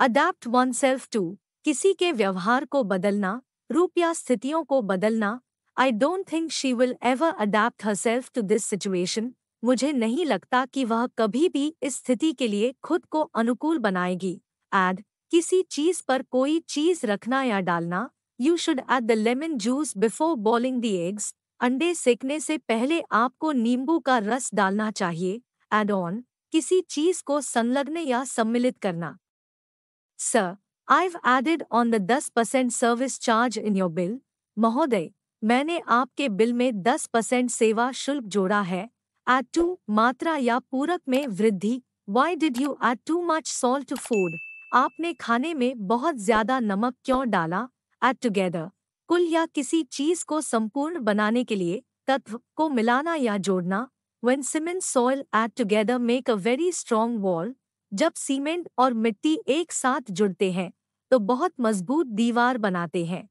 Adapt one self to किसी के व्यवहार को बदलना रूप या स्थितियों को बदलना I don't think she will ever adapt herself to this situation मुझे नहीं लगता कि वह कभी भी इस स्थिति के लिए खुद को अनुकूल बनाएगी एड किसी चीज पर कोई चीज रखना या डालना you should add the lemon juice before boiling the eggs अंडे सेकने से पहले आपको नींबू का रस डालना चाहिए एड ऑन किसी चीज को संलग्न या सम्मिलित करना Sir, I've added on the 10% service charge in your bill. महोदय मैंने आपके बिल में 10 परसेंट सेवा शुल्क जोड़ा है एट टू मात्रा या पूरक में वृद्धि why did you eat too much salt food आपने खाने में बहुत ज्यादा नमक क्यों डाला एट टुगेदर कुल या किसी चीज को संपूर्ण बनाने के लिए तत्व को मिलाना या जोड़ना when cement soil add together make a very strong wall जब सीमेंट और मिट्टी एक साथ जुड़ते हैं तो बहुत मजबूत दीवार बनाते हैं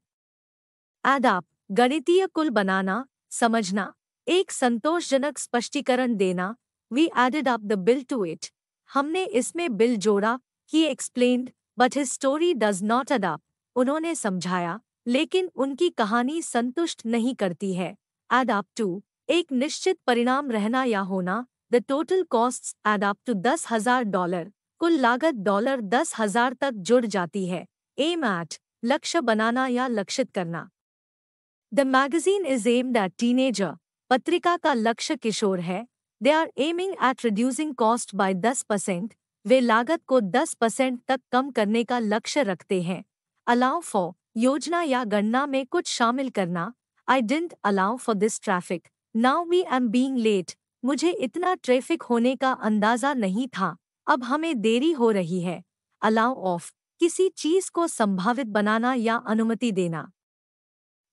आदाब गणितीय कुल बनाना समझना एक संतोषजनक स्पष्टीकरण देना we added up the bill to it हमने इसमें बिल जोड़ा ही explained but his story does not add up उन्होंने समझाया लेकिन उनकी कहानी संतुष्ट नहीं करती है एडाप टू एक निश्चित परिणाम रहना या होना the total cost add up to दस हजार डॉलर कुल लागत डॉलर दस हजार तक जुड़ जाती है एम एट लक्ष्य बनाना या लक्षित करना the magazine is aimed at teenager पत्रिका का लक्ष्य किशोर है they are aiming at reducing cost by दस परसेंट वे लागत को दस परसेंट तक कम करने का लक्ष्य रखते हैं अलाउ फॉर योजना या गणना में कुछ शामिल करना I didn't allow for this traffic now we am being late मुझे इतना ट्रैफिक होने का अंदाजा नहीं था अब हमें देरी हो रही है अलाउ ऑफ किसी चीज को संभावित बनाना या अनुमति देना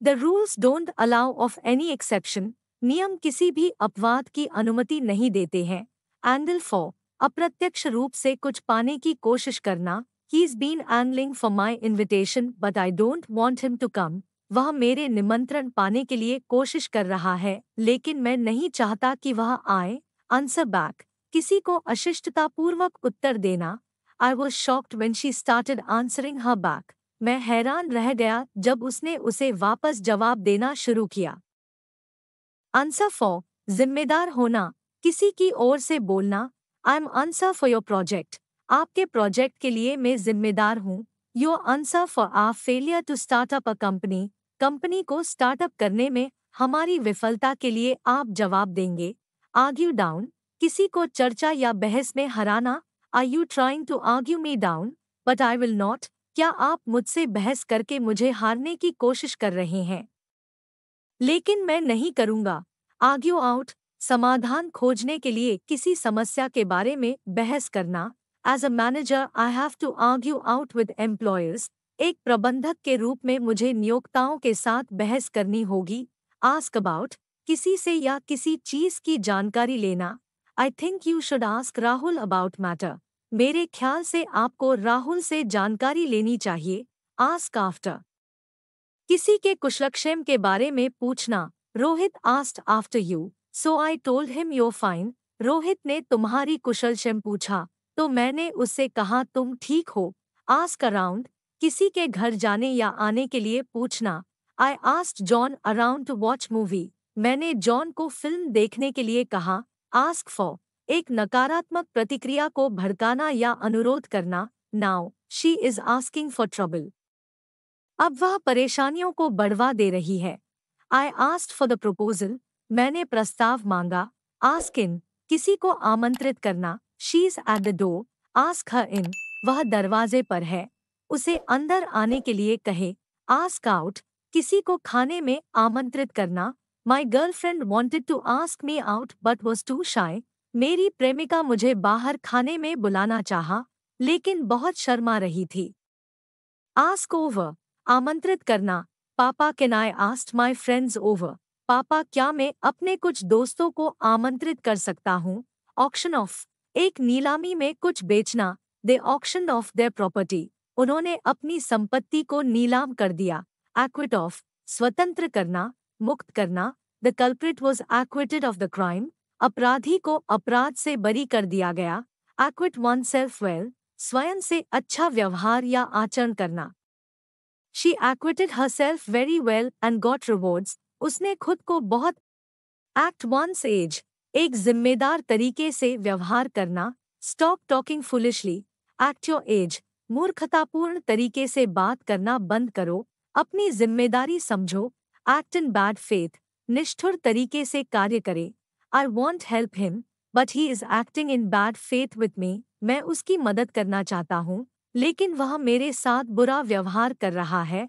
the rules don't allow of any exception नियम किसी भी अपवाद की अनुमति नहीं देते हैं एंडल फॉर अप्रत्यक्ष रूप से कुछ पाने की कोशिश करना he is been angling for my invitation but I don't want him to come वह मेरे निमंत्रण पाने के लिए कोशिश कर रहा है लेकिन मैं नहीं चाहता कि वह आए आंसर बैक किसी को अशिष्टतापूर्वक उत्तर देना I was shocked when she started answering her back मैं हैरान रह गया जब उसने उसे वापस जवाब देना शुरू किया आंसर फॉर जिम्मेदार होना किसी की ओर से बोलना I am answer for your project आपके प्रोजेक्ट के लिए मैं जिम्मेदार हूँ you answer for a failure to start up a company company को स्टार्टअप करने में हमारी विफलता के लिए आप जवाब देंगे आग्यू डाउन किसी को चर्चा या बहस में हराना I you trying to argue me down but I will not क्या आप मुझसे बहस करके मुझे हारने की कोशिश कर रहे हैं लेकिन मैं नहीं करूंगा आर्ग्यू आउट समाधान खोजने के लिए किसी समस्या के बारे में बहस करना as a manager I have to argue out with employers एक प्रबंधक के रूप में मुझे नियोक्ताओं के साथ बहस करनी होगी आस्क अबाउट किसी से या किसी चीज की जानकारी लेना I think you should ask Rahul about matter मेरे ख्याल से आपको राहुल से जानकारी लेनी चाहिए आस्क आफ्टर किसी के कुशलक्षेम के बारे में पूछना Rohit asked after you so I told him your fine Rohit ने तुम्हारी कुशलक्षेम पूछा तो मैंने उससे कहा तुम ठीक हो आस्क अराउंड किसी के घर जाने या आने के लिए पूछना I asked John around to watch movie मैंने जॉन को फिल्म देखने के लिए कहा आस्क फॉर एक नकारात्मक प्रतिक्रिया को भड़काना या अनुरोध करना now she is asking for trouble अब वह परेशानियों को बढ़वा दे रही है I asked for the proposal मैंने प्रस्ताव मांगा आस्क इन किसी को आमंत्रित करना she is at the door ask her in वह दरवाजे पर है उसे अंदर आने के लिए कहे आस्क आउट किसी को खाने में आमंत्रित करना My girlfriend wanted to ask me out but was too shy. मेरी प्रेमिका मुझे बाहर खाने में बुलाना चाहा, लेकिन बहुत शर्मा रही थी आस्क ओवर आमंत्रित करना पापा can I asked my friends over पापा क्या मैं अपने कुछ दोस्तों को आमंत्रित कर सकता हूँ ऑप्शन ऑफ एक नीलामी में कुछ बेचना they auction off their property उन्होंने अपनी संपत्ति को नीलाम कर दिया एक्विट ऑफ स्वतंत्र करना मुक्त करना the culprit was acquitted of the crime अपराधी को अपराध से बरी कर दिया गया एक्विट वन सेल्फ वेल स्वयं से अच्छा व्यवहार या आचरण करना she acquitted herself very well and got rewards उसने खुद को बहुत एक्ट वंस एज एक जिम्मेदार तरीके से व्यवहार करना stop talking foolishly act your age मूर्खतापूर्ण तरीके से बात करना बंद करो अपनी जिम्मेदारी समझो एक्ट इन बैड फेथ निष्ठुर तरीके से कार्य करे I want help him but he is acting in bad faith with me मैं उसकी मदद करना चाहता हूँ लेकिन वह मेरे साथ बुरा व्यवहार कर रहा है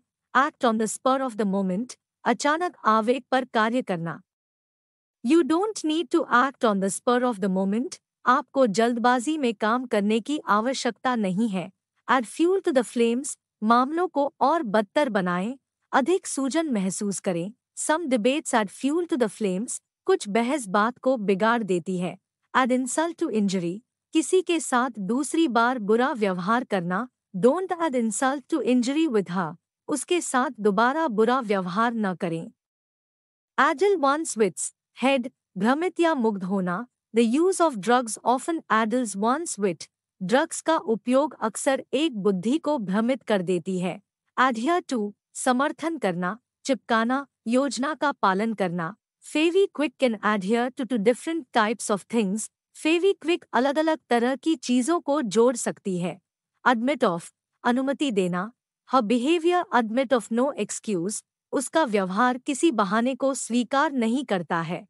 act on the spur of the moment अचानक आवेग पर कार्य करना you don't need to act on the spur of the moment आपको जल्दबाजी में काम करने की आवश्यकता नहीं है add fuel to the flames मामलों को और बदतर बनाएं अधिक सूजन महसूस करें some debates are fuel to the flames कुछ बहस बात को बिगाड़ देती है एड इंसल्ट टू इंजरी किसी के साथ दूसरी बार बुरा व्यवहार करना don't add insult to injury with her उसके साथ दोबारा बुरा व्यवहार न करें एडल वंस विथ्स हेड भ्रमित या मुग्ध होना the use of drugs often addles one's wits drugs का उपयोग अक्सर एक बुद्धि को भ्रमित कर देती है एडहियर टू समर्थन करना चिपकाना योजना का पालन करना Fevikwik can adhere to two different types of things Fevikwik अलग अलग तरह की चीजों को जोड़ सकती है एडमिट ऑफ अनुमति देना her behaviour admit of no excuse उसका व्यवहार किसी बहाने को स्वीकार नहीं करता है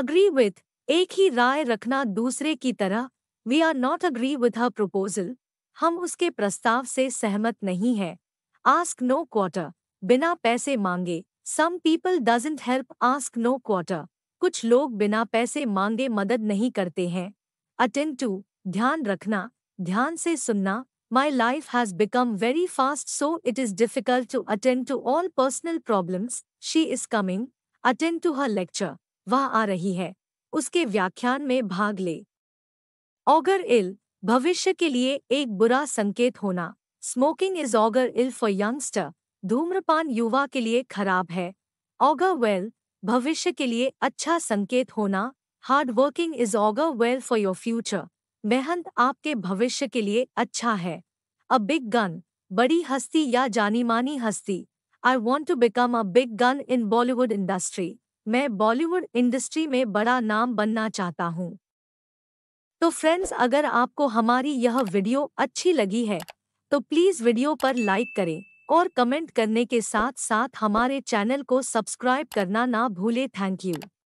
अग्री विथ एक ही राय रखना दूसरे की तरह we are not agree with her proposal हम उसके प्रस्ताव से सहमत नहीं है आस्क नो quarter. बिना पैसे मांगे some people doesn't help ask no quarter कुछ लोग बिना पैसे मांगे मदद नहीं करते हैं अटेंड टू ध्यान रखना ध्यान से सुनना my life has become very fast so it is difficult to attend to all personal problems she is coming attend to her lecture वह आ रही है उसके व्याख्यान में भाग ले ऑगर इल भविष्य के लिए एक बुरा संकेत होना smoking is augur ill for youngster धूम्रपान युवा के लिए खराब है ऑगर वेल भविष्य के लिए अच्छा संकेत होना hard working is augur well for your future मेहनत आपके भविष्य के लिए अच्छा है अ बिग गन बड़ी हस्ती या जानी मानी हस्ती I want to become a big gun in Bollywood industry मैं बॉलीवुड इंडस्ट्री में बड़ा नाम बनना चाहता हूँ तो फ्रेंड्स अगर आपको हमारी यह वीडियो अच्छी लगी है तो प्लीज वीडियो पर लाइक करें और कमेंट करने के साथ साथ हमारे चैनल को सब्सक्राइब करना ना भूले थैंक यू